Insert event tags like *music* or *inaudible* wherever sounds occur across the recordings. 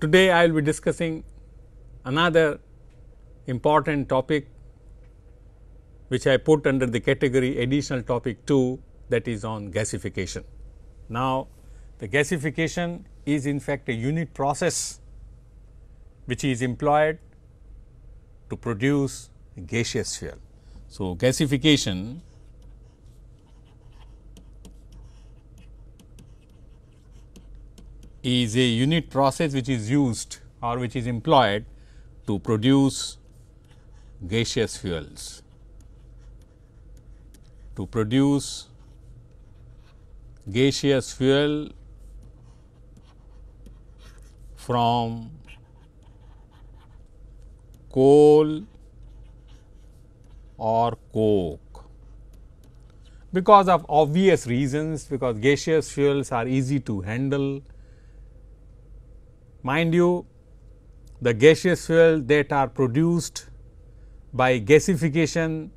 Today I will be discussing another important topic which I put under the category additional topic 2 that is on gasification. Now, the gasification is in fact a unit process which is employed to produce gaseous fuel. So, gasification is a unit process which is used or which is employed to produce gaseous fuels. To produce gaseous fuel from coal or coke. Because of obvious reasons, because gaseous fuels are easy to handle, Mind you, the gaseous fuel that are produced by gasification,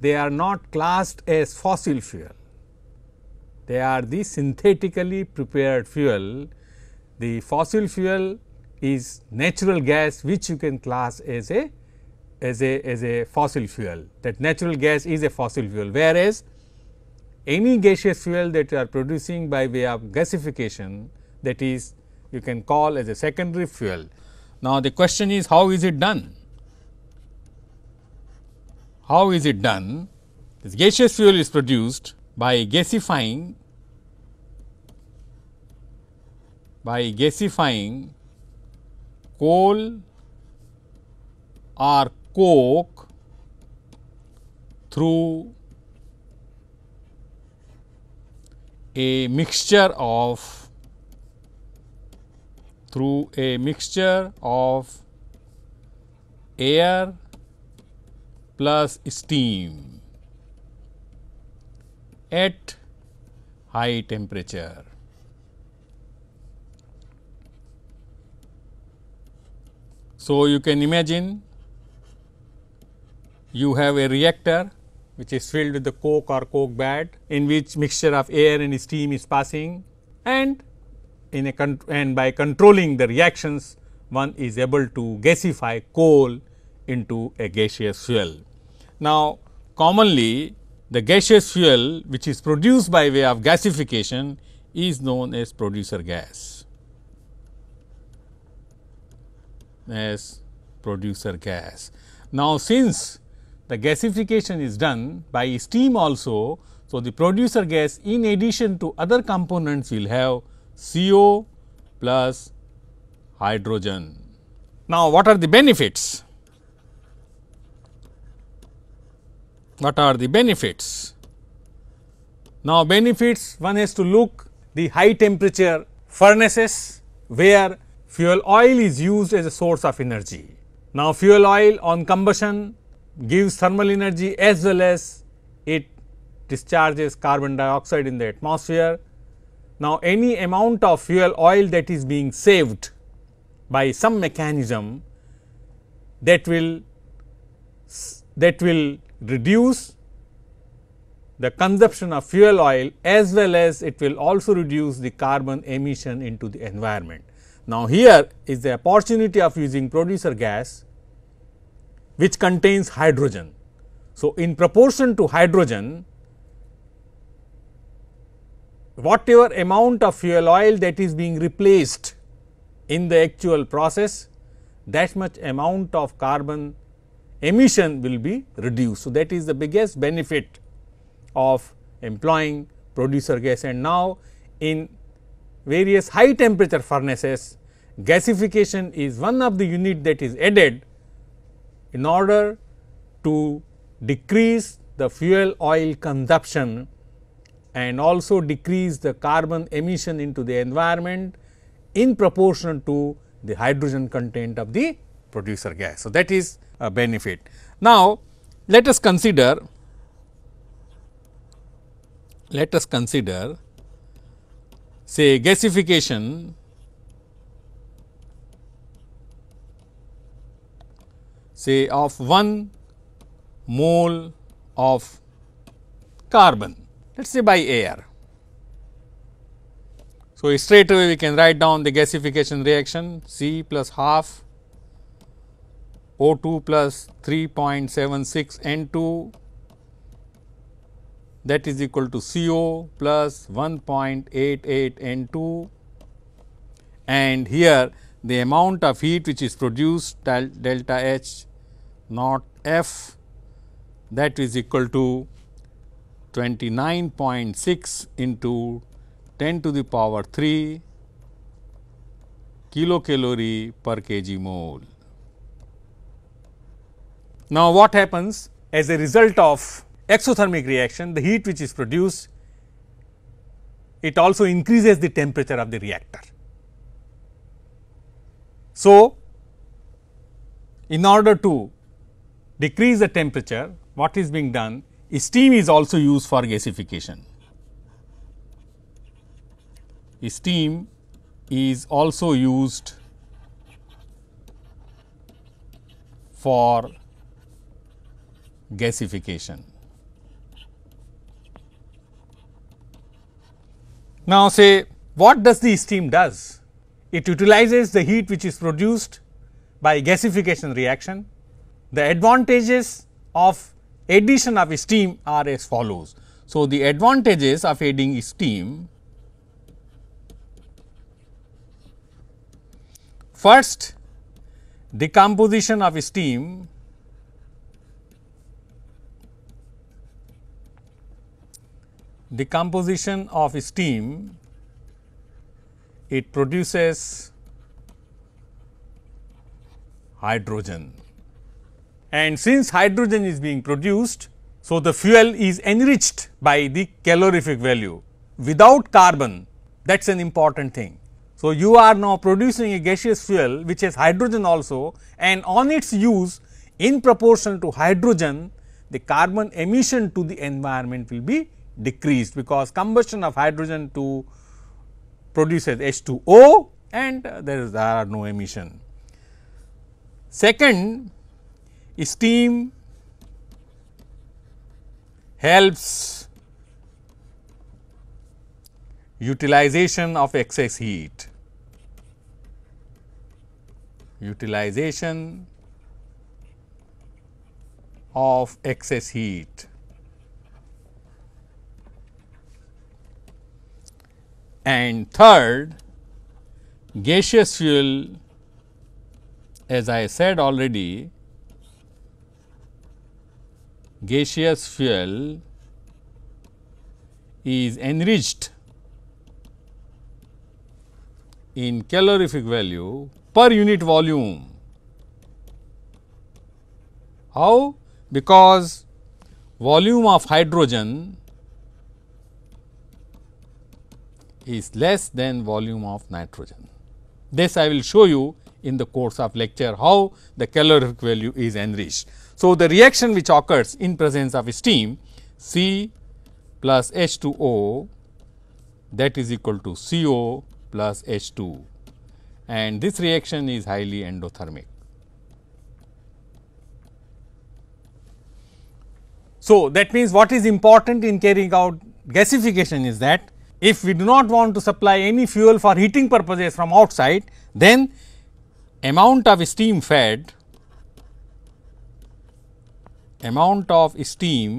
they are not classed as fossil fuel. They are the synthetically prepared fuel. The fossil fuel is natural gas which you can class as a as a as a fossil fuel that natural gas is a fossil fuel whereas any gaseous fuel that you are producing by way of gasification that is you can call as a secondary fuel. Now, the question is how is it done? How is it done? This gaseous fuel is produced by gasifying by gasifying coal or coke through a mixture of through a mixture of air plus steam at high temperature. So, you can imagine you have a reactor which is filled with the coke or coke bed in which mixture of air and steam is passing and in a and by controlling the reactions one is able to gasify coal into a gaseous fuel. Now, commonly the gaseous fuel which is produced by way of gasification is known as producer gas as producer gas. Now, since the gasification is done by steam also, so the producer gas in addition to other components will have CO plus hydrogen. Now, what are the benefits? What are the benefits? Now, benefits one has to look the high temperature furnaces where fuel oil is used as a source of energy. Now, fuel oil on combustion gives thermal energy as well as it discharges carbon dioxide in the atmosphere now, any amount of fuel oil that is being saved by some mechanism that will that will reduce the consumption of fuel oil as well as it will also reduce the carbon emission into the environment. Now, here is the opportunity of using producer gas which contains hydrogen. So, in proportion to hydrogen whatever amount of fuel oil that is being replaced in the actual process, that much amount of carbon emission will be reduced. So, that is the biggest benefit of employing producer gas and now in various high temperature furnaces gasification is one of the unit that is added in order to decrease the fuel oil consumption and also decrease the carbon emission into the environment in proportion to the hydrogen content of the producer gas. So, that is a benefit. Now, let us consider let us consider say gasification say of 1 mole of carbon let us say by air. So, straight away we can write down the gasification reaction C plus half O2 plus 3.76 N2 that is equal to CO plus 1.88 N2 and here the amount of heat which is produced del delta H naught F that is equal to 29.6 into 10 to the power 3 kilocalorie per kg mole. Now, what happens as a result of exothermic reaction, the heat which is produced, it also increases the temperature of the reactor. So, in order to decrease the temperature, what is being done Steam is also used for gasification. Steam is also used for gasification. Now, say what does the steam does? It utilizes the heat which is produced by gasification reaction. The advantages of addition of steam are as follows. So, the advantages of adding steam first decomposition of steam decomposition of steam it produces hydrogen. And since hydrogen is being produced, so the fuel is enriched by the calorific value without carbon. That is an important thing. So, you are now producing a gaseous fuel which has hydrogen also and on its use in proportion to hydrogen the carbon emission to the environment will be decreased because combustion of hydrogen to produces H2O and uh, there, is, there are no emission. Second steam helps utilization of excess heat utilization of excess heat and third gaseous fuel as I said already gaseous fuel is enriched in calorific value per unit volume. How? Because volume of hydrogen is less than volume of nitrogen. This I will show you in the course of lecture how the calorific value is enriched. So, the reaction which occurs in presence of steam C plus H2O that is equal to CO plus H2 and this reaction is highly endothermic. So, that means what is important in carrying out gasification is that if we do not want to supply any fuel for heating purposes from outside, then amount of steam fed amount of steam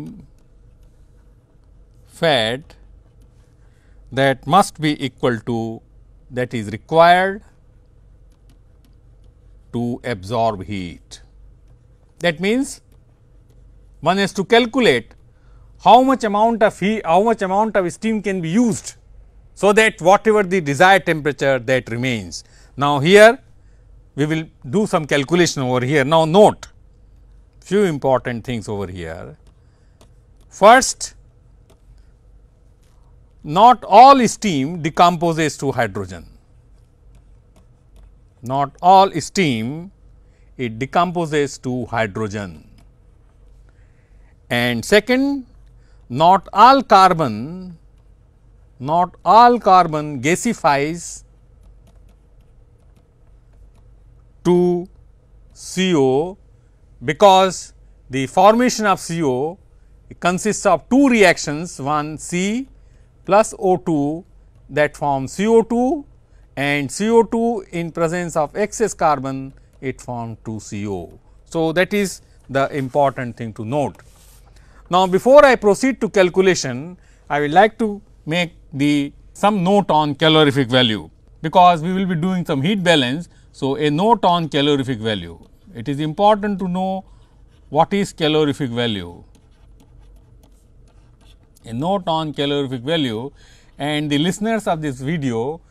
fed that must be equal to that is required to absorb heat. That means, one has to calculate how much amount of heat, how much amount of steam can be used, so that whatever the desired temperature that remains. Now, here we will do some calculation over here. Now, note few important things over here. First, not all steam decomposes to hydrogen. Not all steam it decomposes to hydrogen. And second, not all carbon, not all carbon gasifies to CO because the formation of CO consists of two reactions one C plus O2 that forms CO2 and CO2 in presence of excess carbon it forms 2CO. So, that is the important thing to note. Now, before I proceed to calculation I will like to make the some note on calorific value because we will be doing some heat balance. So, a note on calorific value. It is important to know what is calorific value. A note on calorific value and the listeners of this video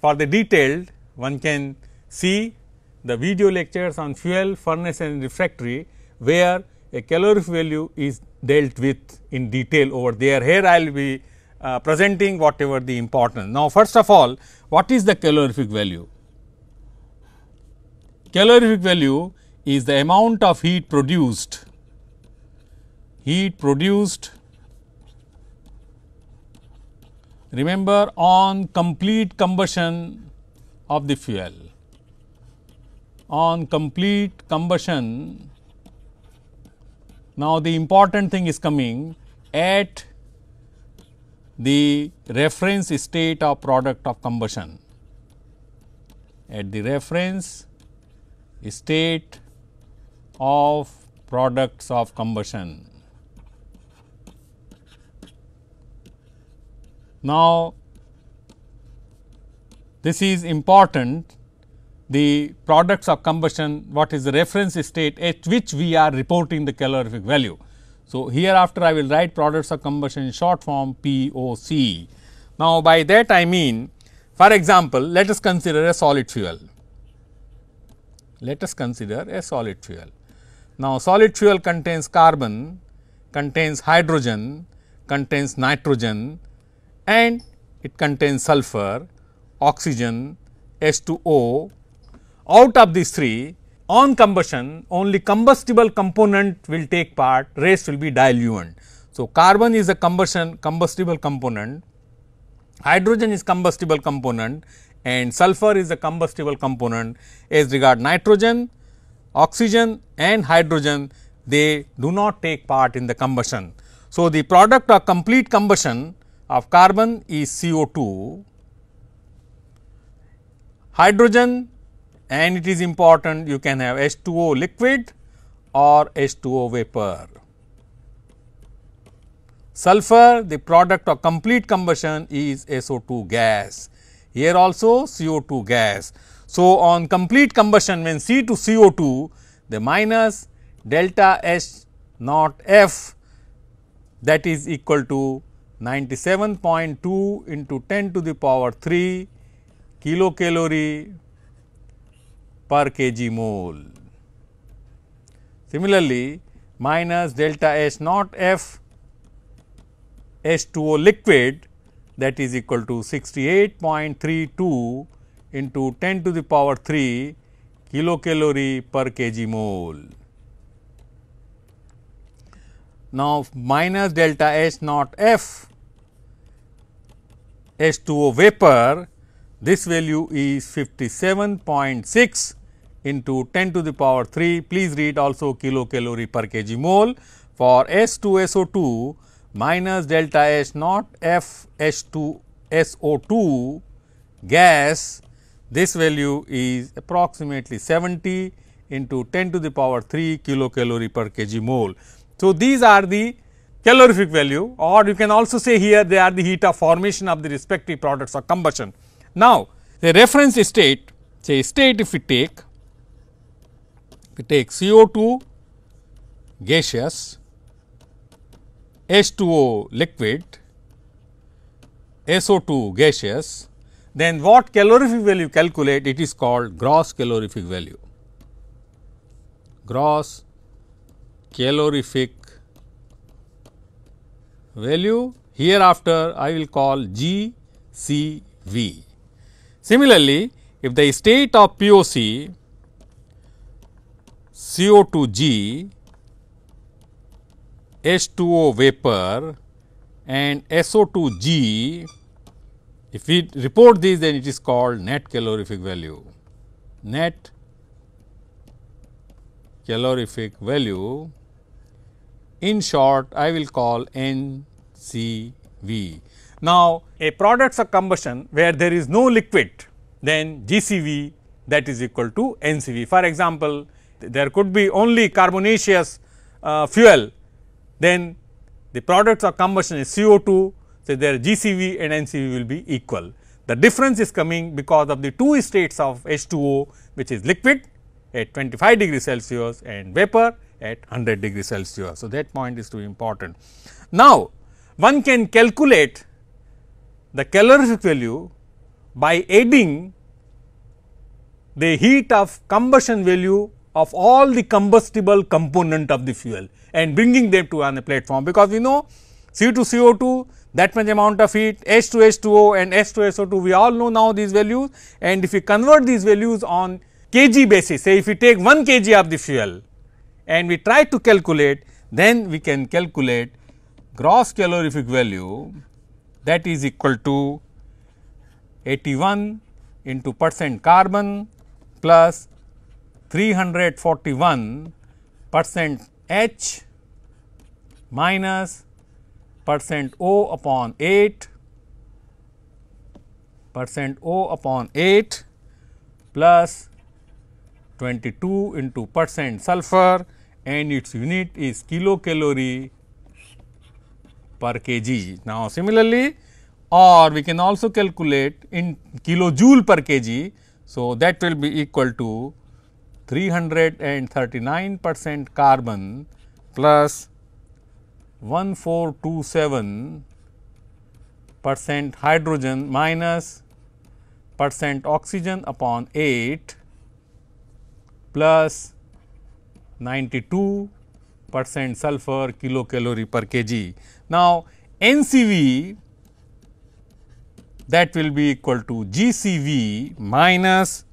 for the detailed one can see the video lectures on fuel, furnace and refractory where a calorific value is dealt with in detail over there. Here I will be uh, presenting whatever the importance. Now, first of all what is the calorific value? Calorific value is the amount of heat produced, heat produced remember on complete combustion of the fuel. On complete combustion, now the important thing is coming at the reference state of product of combustion. At the reference state of products of combustion. Now, this is important the products of combustion what is the reference state at eh, which we are reporting the calorific value. So, hereafter I will write products of combustion in short form POC. Now, by that I mean for example, let us consider a solid fuel let us consider a solid fuel. Now, solid fuel contains carbon, contains hydrogen, contains nitrogen and it contains sulfur, oxygen, H2O. Out of these three on combustion only combustible component will take part rest will be diluent. So, carbon is a combustion combustible component, hydrogen is combustible component and sulfur is a combustible component. As regard nitrogen, oxygen and hydrogen, they do not take part in the combustion. So, the product of complete combustion of carbon is CO2, hydrogen and it is important you can have H2O liquid or H2O vapor. Sulfur the product of complete combustion is SO2 gas here also CO2 gas. So, on complete combustion when C to CO2 the minus delta H naught F that is equal to 97.2 into 10 to the power 3 kilocalorie per kg mole. Similarly, minus delta H naught F H2O liquid that is equal to 68.32 into 10 to the power 3 kilocalorie per kg mole. Now, minus delta H naught F H2O vapor, this value is 57.6 into 10 to the power 3. Please read also kilocalorie per kg mole. For S2SO2, minus delta H naught F H2 SO2 gas, this value is approximately 70 into 10 to the power 3 kilocalorie per kg mole. So, these are the calorific value or you can also say here they are the heat of formation of the respective products of combustion. Now, the reference state say state if we take we take CO2 gaseous H2O liquid, SO2 gaseous, then what calorific value calculate? It is called gross calorific value. Gross calorific value hereafter I will call GCV. Similarly, if the state of POC CO2G H2O vapor and SO2G, if we report this, then it is called net calorific value. Net calorific value in short I will call NCV. Now, a products of combustion where there is no liquid then GCV that is equal to NCV. For example, there could be only carbonaceous uh, fuel then the products of combustion is CO2, so their GCV and NCV will be equal. The difference is coming because of the two states of H2O which is liquid at 25 degree Celsius and vapor at 100 degree Celsius. So, that point is too important. Now, one can calculate the calorific value by adding the heat of combustion value of all the combustible component of the fuel and bringing them to on a platform because we know C to CO2 that much amount of heat H to H2O and S to SO2 we all know now these values and if we convert these values on kg basis say if we take 1 kg of the fuel and we try to calculate then we can calculate gross calorific value that is equal to 81 into percent carbon plus 341 percent H minus percent O upon 8 percent O upon 8 plus 22 into percent sulfur and its unit is kilocalorie per kg. Now, similarly, or we can also calculate in kilojoule per kg. So, that will be equal to 339 percent carbon plus 1427 percent hydrogen minus percent oxygen upon 8 plus 92 percent sulfur kilocalorie per kg. Now, NCV that will be equal to GCV minus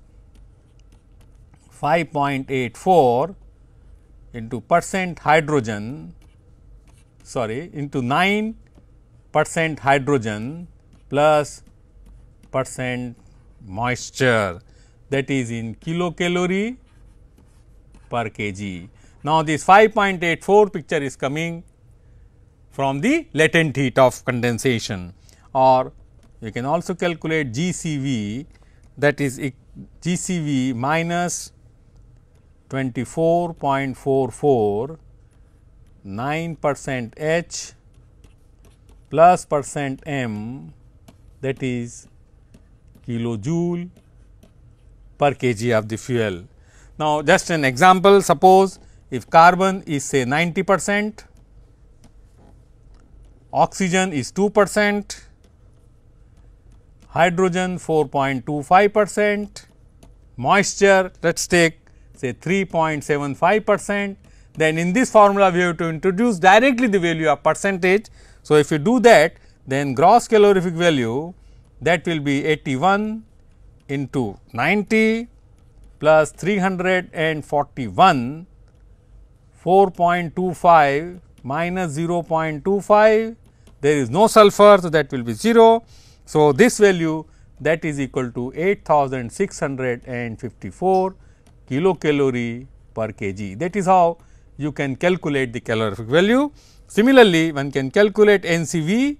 5.84 into percent hydrogen sorry into 9 percent hydrogen plus percent moisture that is in kilocalorie per kg. Now, this 5.84 picture is coming from the latent heat of condensation or you can also calculate GCV that is GCV minus 24.44 9 percent H plus percent M that is kilojoule per kg of the fuel. Now, just an example suppose if carbon is say 90 percent, oxygen is 2 percent, hydrogen 4.25 percent, moisture let us take say 3.75 percent then in this formula we have to introduce directly the value of percentage. So, if you do that then gross calorific value that will be 81 into 90 plus 341 4.25 minus 0.25 there is no sulfur. So, that will be 0. So, this value that is equal to 8654 kilocalorie per kg. That is how you can calculate the calorific value. Similarly, one can calculate NCV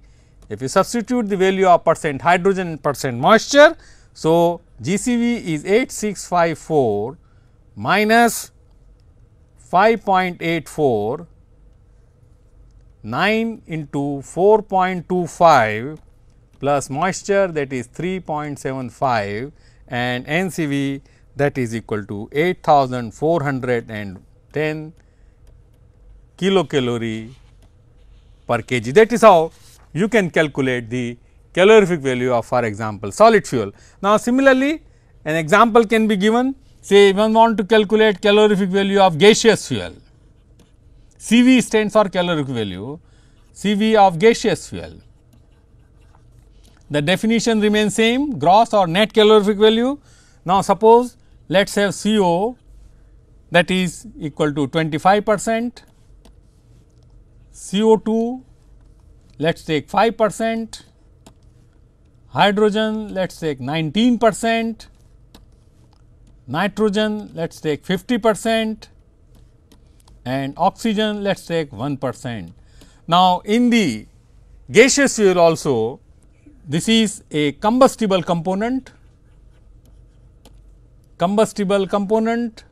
if you substitute the value of percent hydrogen and percent moisture. So, GCV is 8654 minus 5.84 9 into 4.25 plus moisture that is 3.75 and NCV that is equal to 8410 kilocalorie per kg. That is how you can calculate the calorific value of for example solid fuel. Now, similarly an example can be given say one want to calculate calorific value of gaseous fuel. CV stands for calorific value, CV of gaseous fuel. The definition remains same gross or net calorific value. Now, suppose let us have CO that is equal to 25 percent, CO2 let us take 5 percent, hydrogen let us take 19 percent, nitrogen let us take 50 percent and oxygen let us take 1 percent. Now, in the gaseous fuel also this is a combustible component combustible component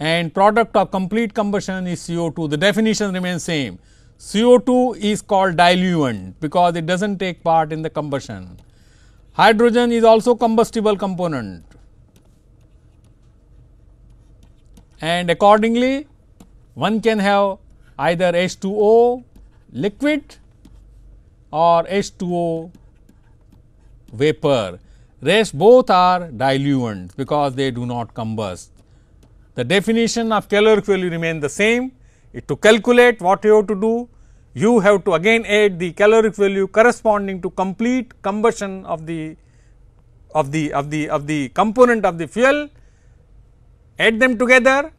and product of complete combustion is CO2. The definition remains same. CO2 is called diluent because it does not take part in the combustion. Hydrogen is also combustible component and accordingly one can have either H2O liquid or H2O vapor. Rest both are diluent because they do not combust. The definition of caloric value remain the same. It to calculate what you have to do, you have to again add the caloric value corresponding to complete combustion of the of the of the of the component of the fuel, add them together,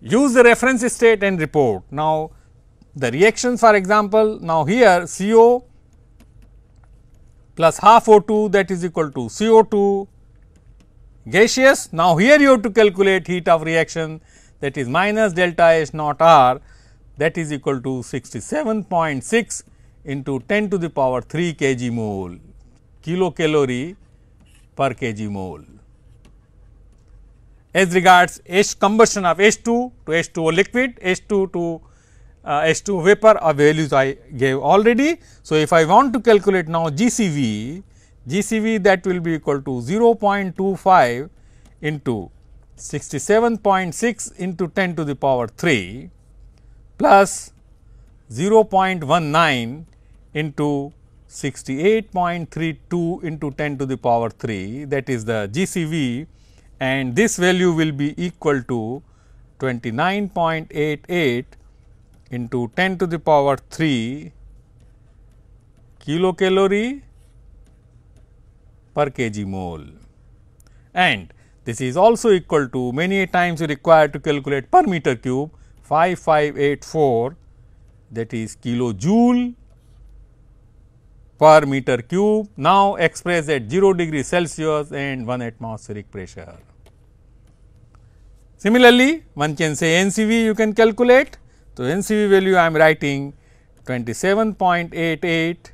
use the reference state and report. Now, the reactions for example, now here CO plus half O2 that is equal to CO2 gaseous. Now, here you have to calculate heat of reaction that is minus delta H naught R that is equal to 67.6 into 10 to the power 3 kg mole kilocalorie per kg mole. As regards H combustion of H2 to H2O liquid, H2 to H2 uh, vapor uh, values I gave already. So, if I want to calculate now GCV, GCV that will be equal to 0.25 into 67.6 into 10 to the power 3 plus 0.19 into 68.32 into 10 to the power 3 that is the GCV and this value will be equal to 29.88 into 10 to the power 3 kilocalorie per kg mole and this is also equal to many times you require to calculate per meter cube 5584 that is kilojoule per meter cube now expressed at 0 degree Celsius and 1 atmospheric pressure. Similarly, one can say NCV you can calculate so, NCV value I am writing 27.88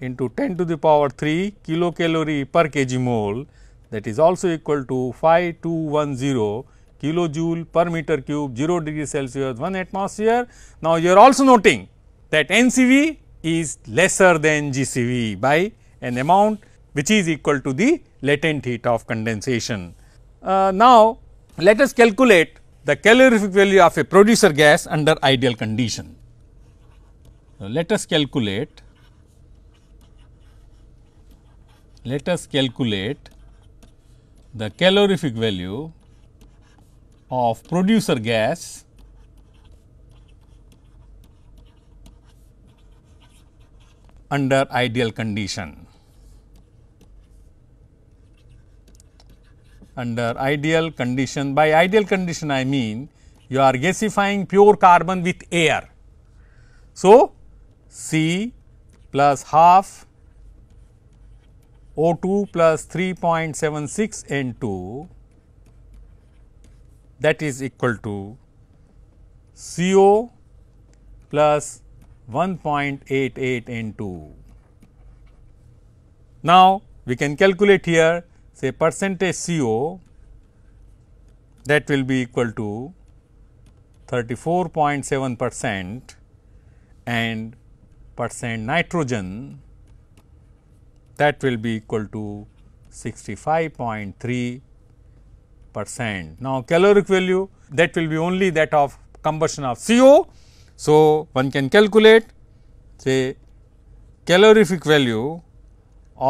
into 10 to the power 3 kilocalorie per kg mole that is also equal to 5210 kilojoule per meter cube 0 degree Celsius 1 atmosphere. Now, you are also noting that NCV is lesser than GCV by an amount which is equal to the latent heat of condensation. Uh, now, let us calculate the calorific value of a producer gas under ideal condition. Now, let us calculate let us calculate the calorific value of producer gas under ideal condition. under ideal condition. By ideal condition I mean you are gasifying pure carbon with air. So, C plus half O2 plus 3.76 N2 that is equal to CO plus 1.88 N2. Now, we can calculate here say percentage CO that will be equal to 34.7 percent and percent nitrogen that will be equal to 65.3 percent. Now, caloric value that will be only that of combustion of CO. So, one can calculate say calorific value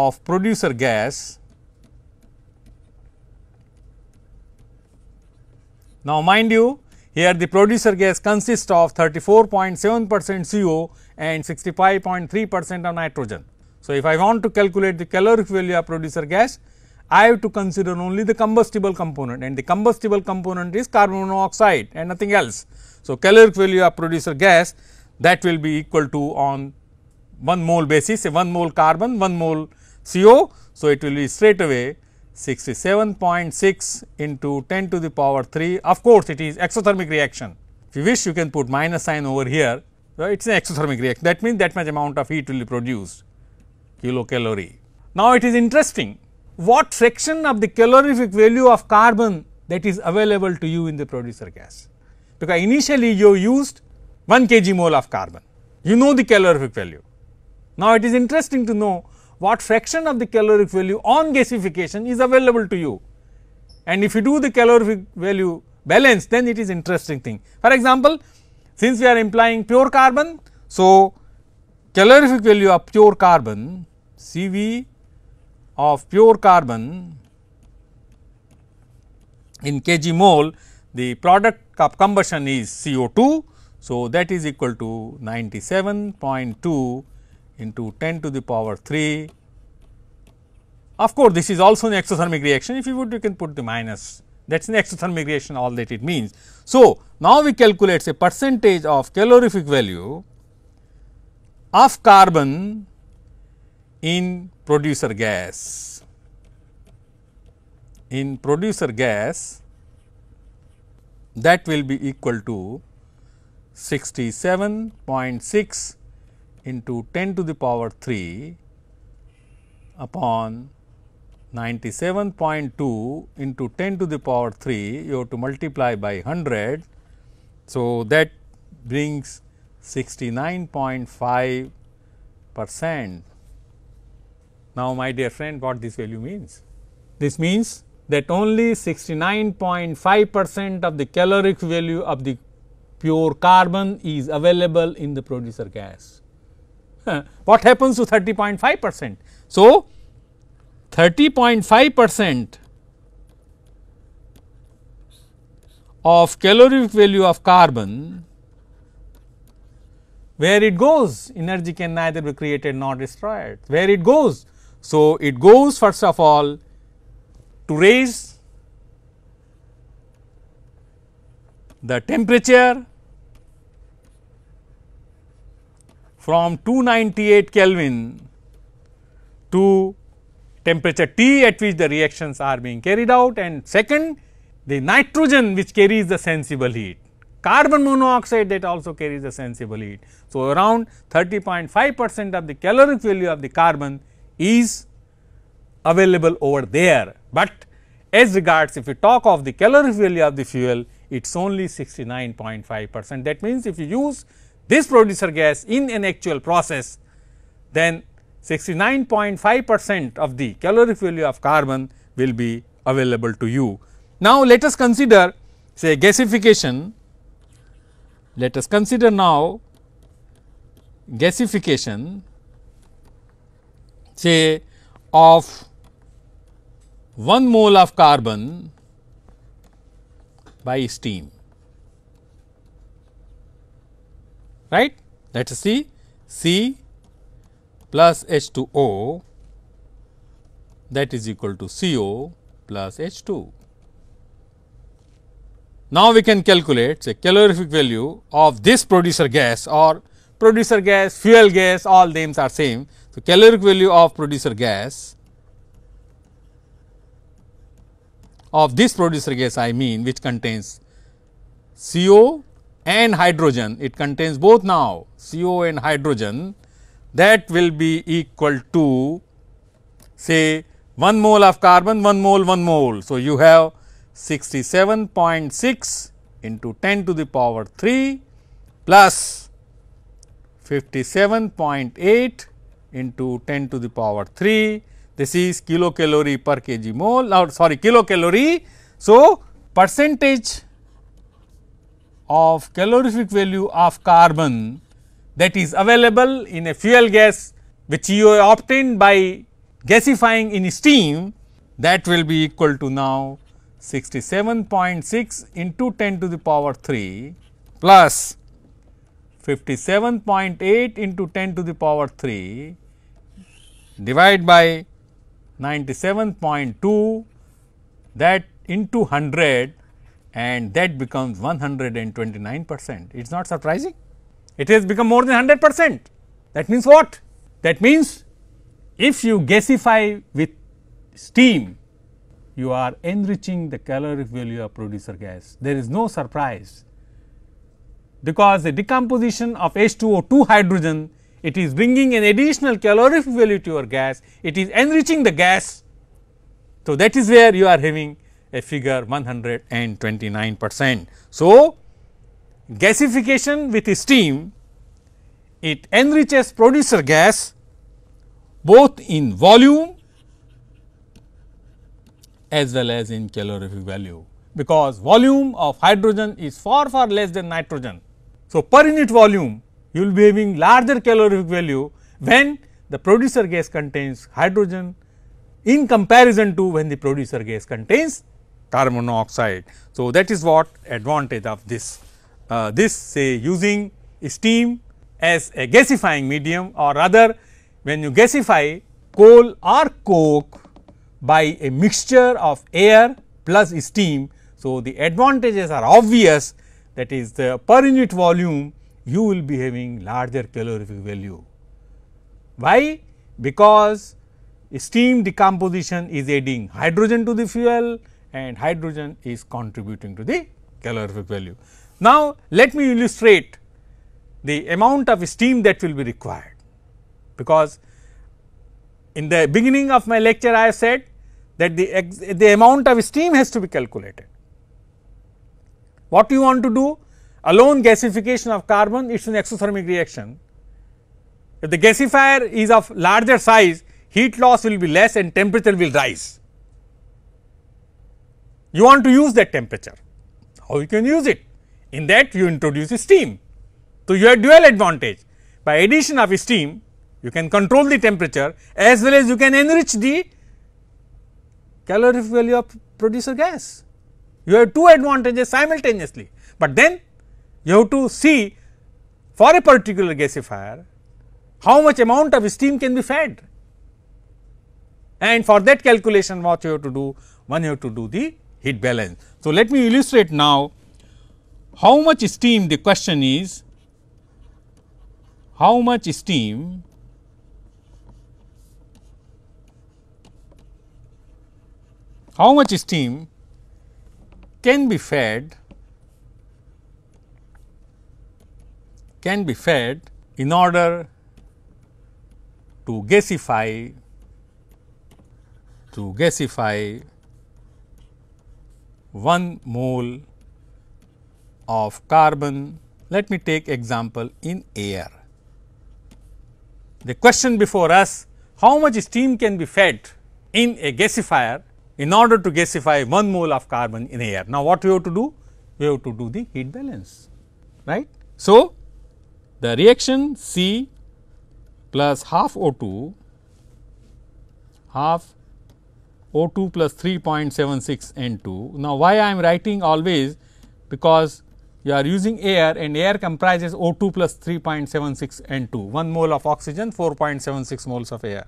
of producer gas Now, mind you here the producer gas consists of 34.7 percent CO and 65.3 percent of nitrogen. So, if I want to calculate the calorific value of producer gas, I have to consider only the combustible component and the combustible component is carbon monoxide and nothing else. So, calorific value of producer gas that will be equal to on 1 mole basis 1 mole carbon 1 mole CO. So, it will be straight away 67.6 into 10 to the power 3 of course it is exothermic reaction if you wish you can put minus sign over here so it is an exothermic reaction that means that much amount of heat will be produced kilocalorie. Now it is interesting what fraction of the calorific value of carbon that is available to you in the producer gas because initially you used 1 kg mole of carbon you know the calorific value. Now it is interesting to know what fraction of the calorific value on gasification is available to you. And if you do the calorific value balance, then it is interesting thing. For example, since we are implying pure carbon, so calorific value of pure carbon Cv of pure carbon in kg mole, the product of combustion is CO2. So, that is equal to 97.2 into 10 to the power 3. Of course, this is also an exothermic reaction. If you would, you can put the minus. That is an exothermic reaction all that it means. So, now we calculate a percentage of calorific value of carbon in producer gas. In producer gas that will be equal to 67.6 into 10 to the power 3 upon 97.2 into 10 to the power 3 you have to multiply by 100. So, that brings 69.5 percent. Now, my dear friend what this value means? This means that only 69.5 percent of the caloric value of the pure carbon is available in the producer gas. *laughs* what happens to 30.5 percent? So, 30.5 percent of calorific value of carbon where it goes energy can neither be created nor destroyed where it goes. So, it goes first of all to raise the temperature from 298 Kelvin to temperature T at which the reactions are being carried out and second the nitrogen which carries the sensible heat, carbon monoxide that also carries the sensible heat. So, around 30.5 percent of the calorific value of the carbon is available over there, but as regards if you talk of the calorific value of the fuel it is only 69.5 percent. That means, if you use this producer gas in an actual process, then 69.5 percent of the calorific value of carbon will be available to you. Now, let us consider say gasification, let us consider now gasification say of 1 mole of carbon by steam. right. Let us see C plus H2O that is equal to CO plus H2. Now, we can calculate the calorific value of this producer gas or producer gas, fuel gas all names are same. So, calorific value of producer gas of this producer gas I mean which contains CO and hydrogen, it contains both now CO and hydrogen that will be equal to say 1 mole of carbon, 1 mole, 1 mole. So, you have 67.6 into 10 to the power 3 plus 57.8 into 10 to the power 3. This is kilocalorie per kg mole or sorry kilocalorie. So, percentage of calorific value of carbon that is available in a fuel gas which you obtained by gasifying in steam that will be equal to now 67.6 into 10 to the power 3 plus 57.8 into 10 to the power 3 divided by 97.2 that into 100 and that becomes 129 percent. It is not surprising. It has become more than 100 percent. That means what? That means if you gasify with steam, you are enriching the calorific value of producer gas. There is no surprise because the decomposition of H2O2 hydrogen it is bringing an additional calorific value to your gas, it is enriching the gas. So, that is where you are having a figure 129 percent. So, gasification with steam it enriches producer gas both in volume as well as in calorific value because volume of hydrogen is far far less than nitrogen. So, per unit volume you will be having larger calorific value when the producer gas contains hydrogen in comparison to when the producer gas contains carbon monoxide. So, that is what advantage of this. Uh, this say using steam as a gasifying medium or rather when you gasify coal or coke by a mixture of air plus steam. So, the advantages are obvious that is the per unit volume you will be having larger calorific value. Why? Because steam decomposition is adding hydrogen to the fuel and hydrogen is contributing to the calorific value. Now, let me illustrate the amount of steam that will be required because in the beginning of my lecture I have said that the, the amount of steam has to be calculated. What you want to do? Alone gasification of carbon is an exothermic reaction. If the gasifier is of larger size heat loss will be less and temperature will rise you want to use that temperature. How you can use it? In that you introduce steam. So, you have dual advantage by addition of steam you can control the temperature as well as you can enrich the calorific value of producer gas. You have two advantages simultaneously, but then you have to see for a particular gasifier how much amount of steam can be fed and for that calculation what you have to do one you have to do the heat balance. So, let me illustrate now how much steam the question is how much steam how much steam can be fed can be fed in order to gasify to gasify 1 mole of carbon. Let me take example in air. The question before us how much steam can be fed in a gasifier in order to gasify 1 mole of carbon in air. Now, what we have to do? We have to do the heat balance, right. So, the reaction C plus half O2 half O2 plus 3.76 N2. Now, why I am writing always because you are using air and air comprises O2 plus 3.76 N2, 1 mole of oxygen 4.76 moles of air.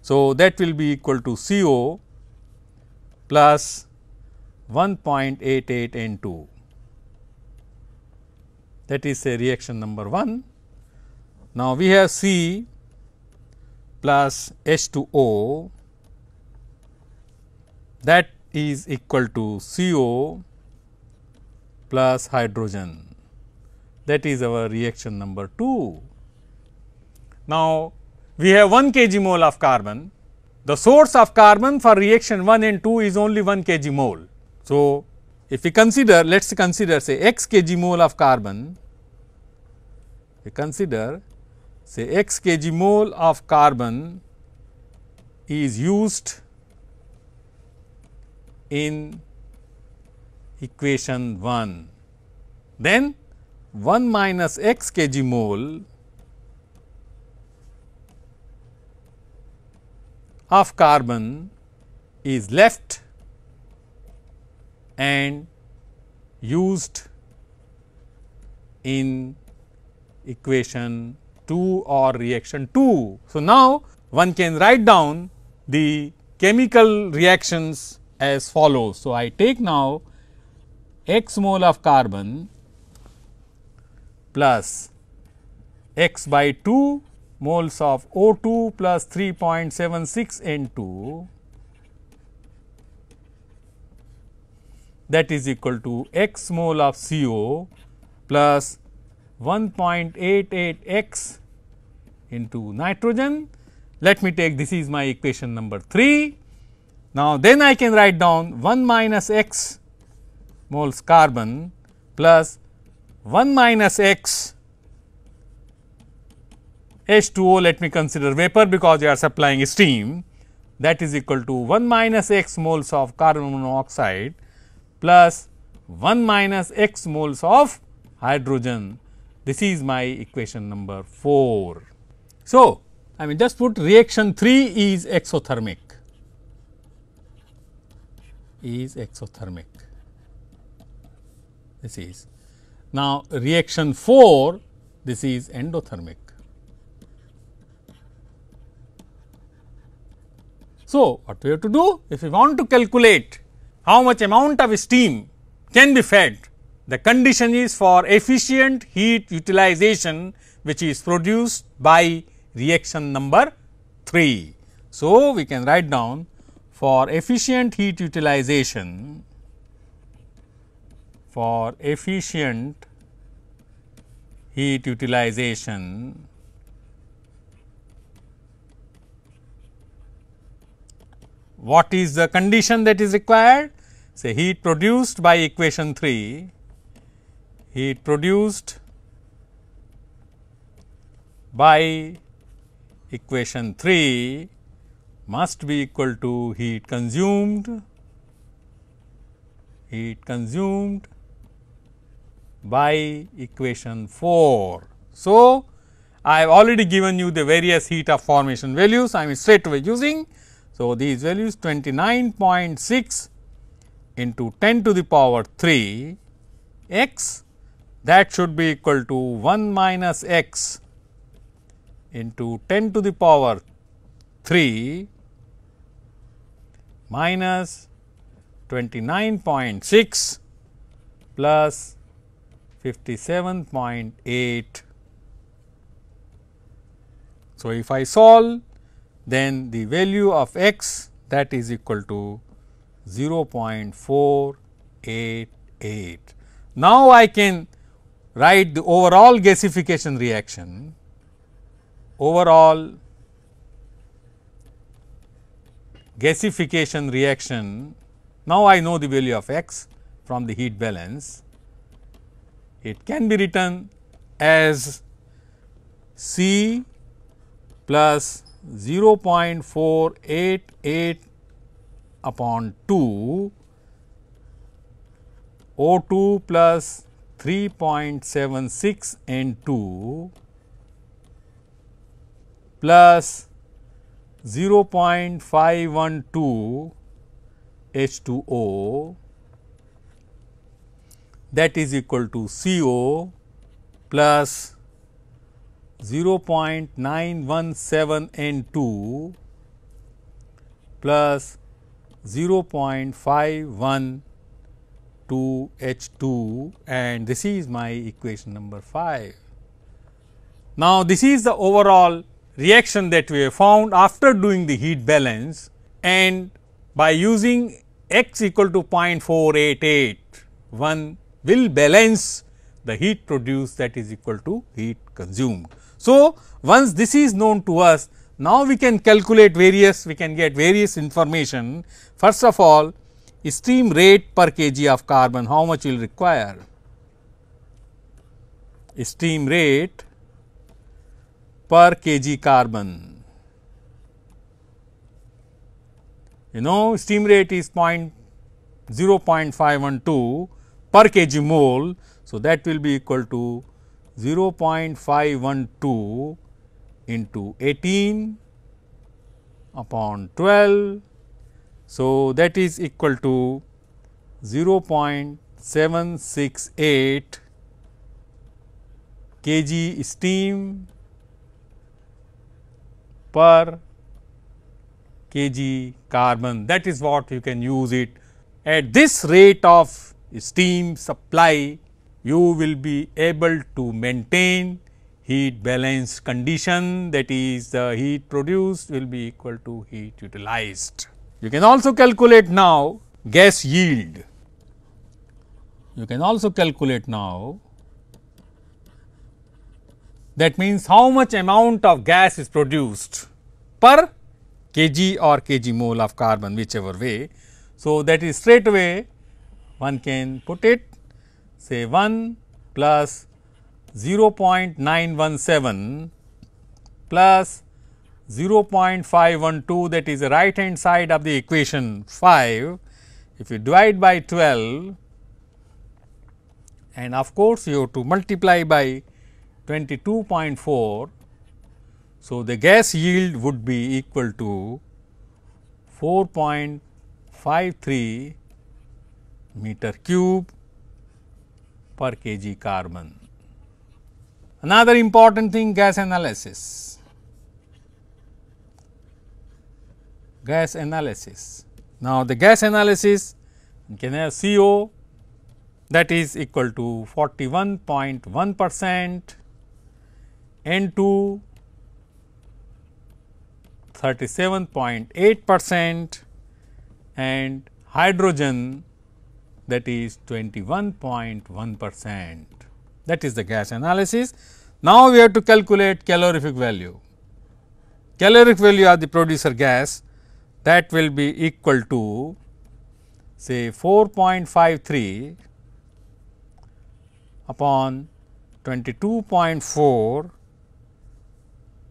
So, that will be equal to CO plus 1.88 N2 that is a reaction number 1. Now, we have C plus H2O that is equal to CO plus hydrogen that is our reaction number 2. Now, we have 1 kg mole of carbon. The source of carbon for reaction 1 and 2 is only 1 kg mole. So, if we consider let us consider say x kg mole of carbon, we consider say x kg mole of carbon is used in equation 1. Then 1 minus x kg mole of carbon is left and used in equation 2 or reaction 2. So, now one can write down the chemical reactions as follows. So, I take now x mole of carbon plus x by 2 moles of O2 plus 3.76 N2 that is equal to x mole of CO plus 1.88 x into nitrogen. Let me take this is my equation number 3 now, then I can write down 1 minus x moles carbon plus 1 minus x H2O let me consider vapor because you are supplying steam that is equal to 1 minus x moles of carbon monoxide plus 1 minus x moles of hydrogen. This is my equation number 4. So, I mean just put reaction 3 is exothermic is exothermic. This is now reaction 4 this is endothermic. So, what we have to do if we want to calculate how much amount of steam can be fed the condition is for efficient heat utilization which is produced by reaction number 3. So, we can write down for efficient heat utilization for efficient heat utilization what is the condition that is required say heat produced by equation 3 heat produced by equation 3 must be equal to heat consumed, heat consumed by equation 4. So, I have already given you the various heat of formation values I am straight away using. So, these values 29.6 into 10 to the power 3 x that should be equal to 1 minus x into 10 to the power 3 minus 29.6 plus 57.8. So, if I solve then the value of x that is equal to 0.488. Now, I can write the overall gasification reaction overall gasification reaction, now I know the value of x from the heat balance. It can be written as C plus 0.488 upon 2 O2 plus 3.76 N2 plus 0.512 H2O that is equal to CO plus 0.917 N2 plus 0.512 H2 and this is my equation number 5. Now, this is the overall reaction that we have found after doing the heat balance and by using x equal to 0.488, one will balance the heat produced that is equal to heat consumed. So, once this is known to us, now we can calculate various, we can get various information. First of all, steam rate per kg of carbon, how much will require? Steam rate per kg carbon. You know steam rate is 0 0.512 per kg mole. So, that will be equal to 0 0.512 into 18 upon 12. So, that is equal to 0 0.768 kg steam per kg carbon that is what you can use it. At this rate of steam supply you will be able to maintain heat balance condition that is the heat produced will be equal to heat utilized. You can also calculate now gas yield. You can also calculate now that means how much amount of gas is produced per kg or kg mole of carbon whichever way. So, that is straight away one can put it say 1 plus 0.917 plus 0.512 that is the right hand side of the equation 5 if you divide by 12 and of course, you have to multiply by 22.4. So, the gas yield would be equal to 4.53 meter cube per kg carbon. Another important thing gas analysis. Gas analysis. Now, the gas analysis can have CO that is equal to 41.1 percent N 2 37.8 percent and hydrogen that is 21.1 percent. That is the gas analysis. Now, we have to calculate calorific value. Calorific value of the producer gas that will be equal to say 4.53 upon 22.4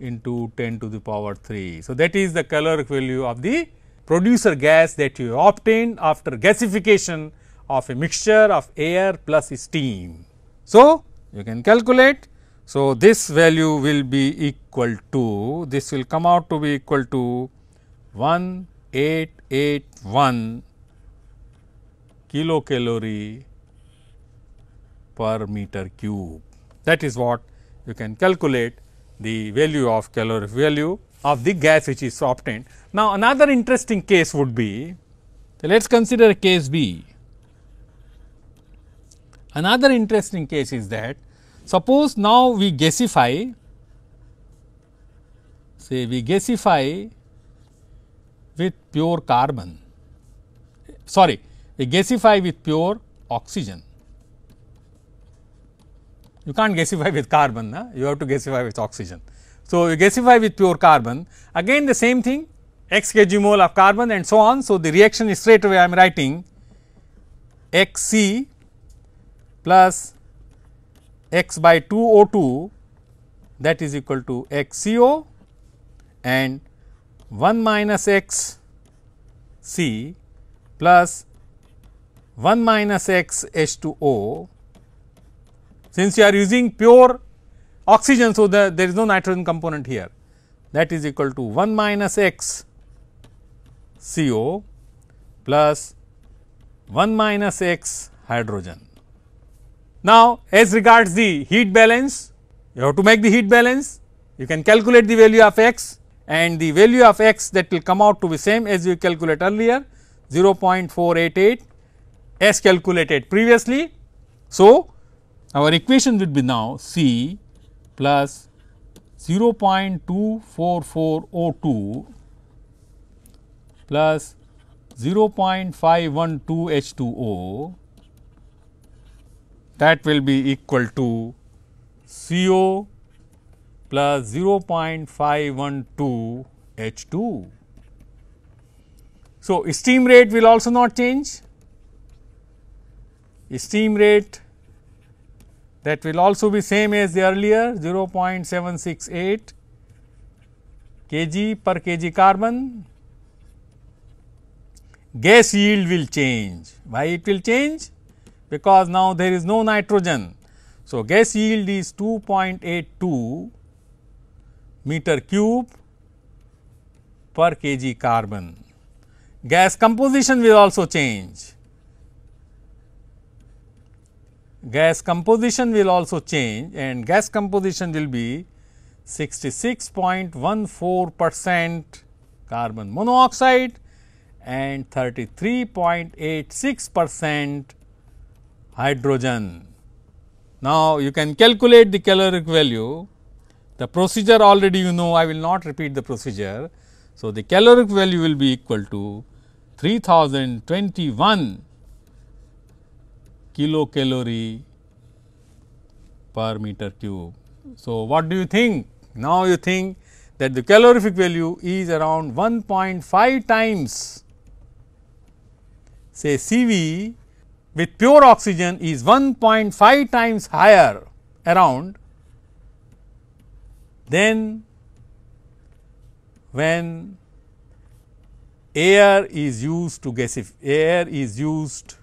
into 10 to the power 3. So, that is the caloric value of the producer gas that you obtained after gasification of a mixture of air plus steam. So, you can calculate. So, this value will be equal to this will come out to be equal to 1881 kilocalorie per meter cube. That is what you can calculate the value of calorific value of the gas which is obtained. Now, another interesting case would be, let us consider case B. Another interesting case is that, suppose now we gasify, say we gasify with pure carbon, sorry, we gasify with pure oxygen. You can't gasify with carbon, huh? you have to gasify with oxygen. So, you gasify with pure carbon again the same thing x kg mole of carbon and so on. So, the reaction is straight away I am writing x c plus x by 2 O 2 that is equal to x C O and 1 minus x C plus 1 minus x H 2 O since you are using pure oxygen, so the, there is no nitrogen component here that is equal to 1 minus x CO plus 1 minus x hydrogen. Now, as regards the heat balance, you have to make the heat balance, you can calculate the value of x and the value of x that will come out to be same as you calculate earlier 0.488 as calculated previously. So, our equation will be now C plus 0.24402 plus 0.512 H2O that will be equal to CO plus 0.512 H2. So, steam rate will also not change, steam rate that will also be same as the earlier 0.768 kg per kg carbon. Gas yield will change. Why it will change? Because now there is no nitrogen. So, gas yield is 2.82 meter cube per kg carbon. Gas composition will also change gas composition will also change and gas composition will be 66.14 percent carbon monoxide and 33.86 percent hydrogen. Now, you can calculate the caloric value. The procedure already you know, I will not repeat the procedure. So, the caloric value will be equal to 3021 kilocalorie per meter cube. So, what do you think? Now, you think that the calorific value is around 1.5 times say CV with pure oxygen is 1.5 times higher around than when air is used to gasify air is used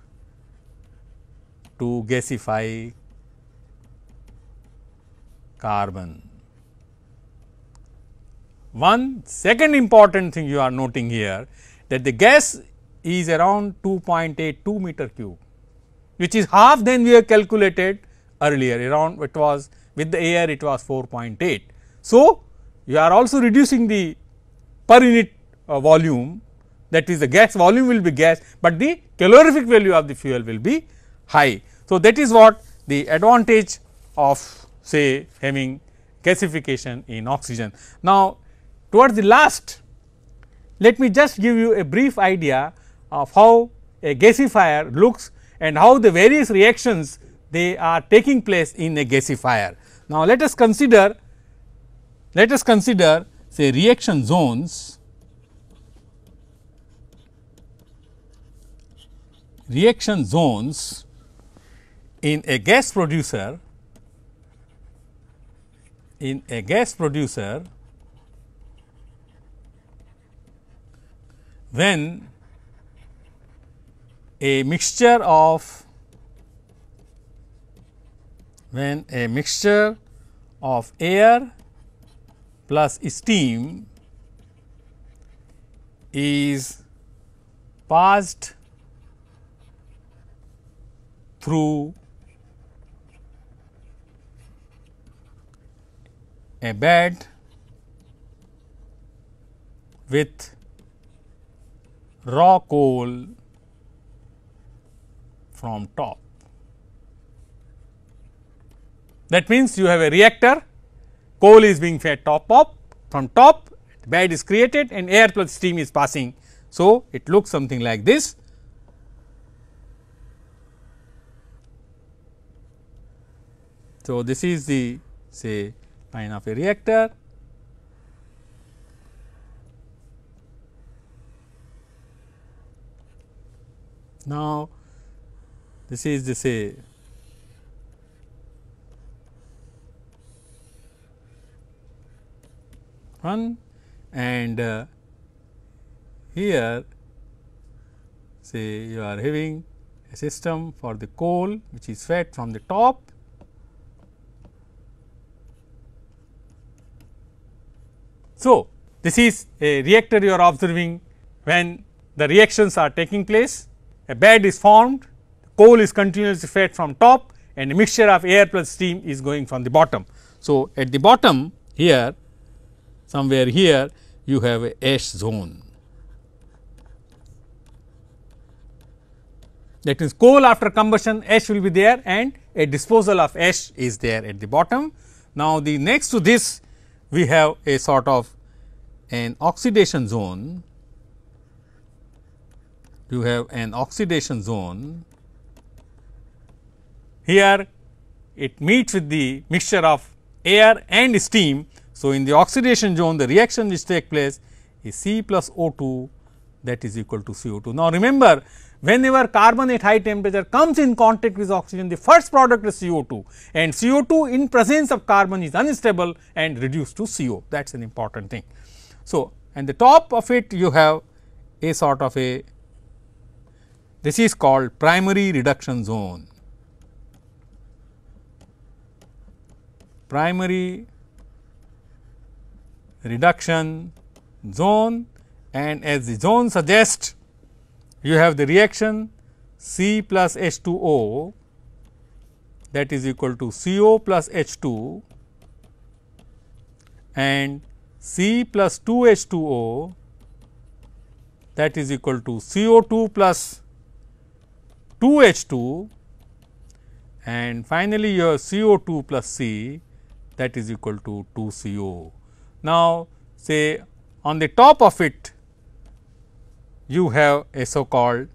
to gasify carbon. One second important thing you are noting here that the gas is around 2.82 meter cube which is half than we have calculated earlier around it was with the air it was 4.8. So, you are also reducing the per unit uh, volume that is the gas volume will be gas, but the calorific value of the fuel will be high. So, that is what the advantage of say having gasification in oxygen. Now, towards the last let me just give you a brief idea of how a gasifier looks and how the various reactions they are taking place in a gasifier. Now, let us consider let us consider say reaction zones reaction zones in a gas producer in a gas producer when a mixture of when a mixture of air plus steam is passed through a bed with raw coal from top. That means, you have a reactor, coal is being fed top up from top, bed is created and air plus steam is passing. So, it looks something like this. So, this is the say spine of a reactor. Now, this is this a one and uh, here say you are having a system for the coal which is fed from the top So, this is a reactor you are observing when the reactions are taking place, a bed is formed, coal is continuously fed from top and a mixture of air plus steam is going from the bottom. So, at the bottom here somewhere here you have a ash zone. That means, coal after combustion ash will be there and a disposal of ash is there at the bottom. Now, the next to this we have a sort of an oxidation zone you have an oxidation zone. Here it meets with the mixture of air and steam. So, in the oxidation zone the reaction which take place is C plus O2 that is equal to CO2. Now, remember whenever carbon at high temperature comes in contact with oxygen the first product is CO2 and CO2 in presence of carbon is unstable and reduced to CO that is an important thing. So, and the top of it you have a sort of a this is called primary reduction zone primary reduction zone and as the zone suggests you have the reaction C plus H2O that is equal to CO plus H2 and C plus 2H2O that is equal to CO2 plus 2H2 and finally, your CO2 plus C that is equal to 2CO. Now, say on the top of it you have a so called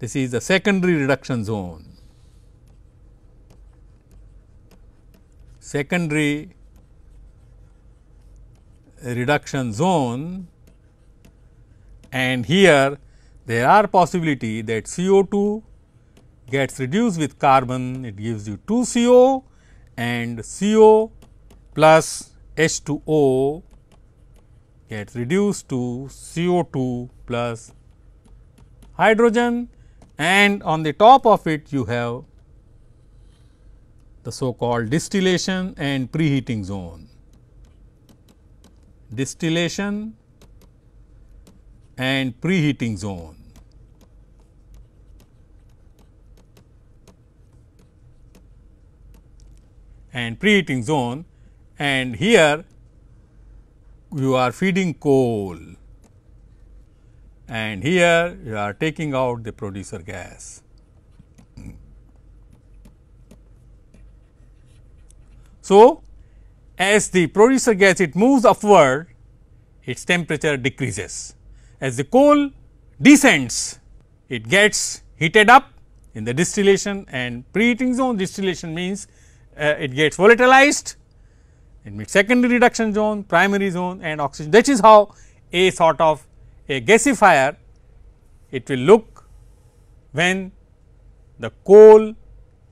this is the secondary reduction zone. Secondary reduction zone and here there are possibility that CO2 gets reduced with carbon it gives you 2 CO and CO plus H2O gets reduced to CO2 plus hydrogen and on the top of it you have the so called distillation and preheating zone. Distillation and preheating zone. and preheating zone and here you are feeding coal and here you are taking out the producer gas. So, as the producer gas it moves upward its temperature decreases. As the coal descends it gets heated up in the distillation and preheating zone distillation means uh, it gets volatilized it means secondary reduction zone, primary zone and oxygen. That is how a sort of a gasifier it will look when the coal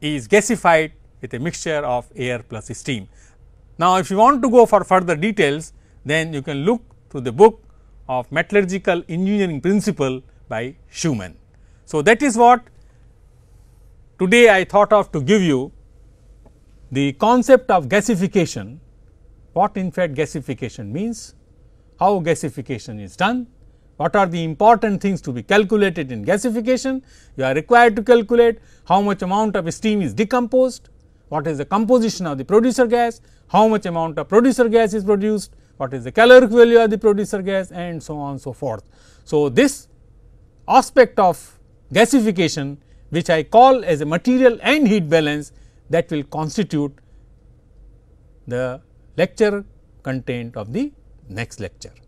is gasified with a mixture of air plus steam. Now, if you want to go for further details then you can look through the book of metallurgical engineering principle by Schumann. So, that is what today I thought of to give you the concept of gasification what in fact gasification means, how gasification is done, what are the important things to be calculated in gasification, you are required to calculate how much amount of steam is decomposed, what is the composition of the producer gas, how much amount of producer gas is produced, what is the caloric value of the producer gas and so on so forth. So, this aspect of gasification which I call as a material and heat balance that will constitute the lecture content of the next lecture.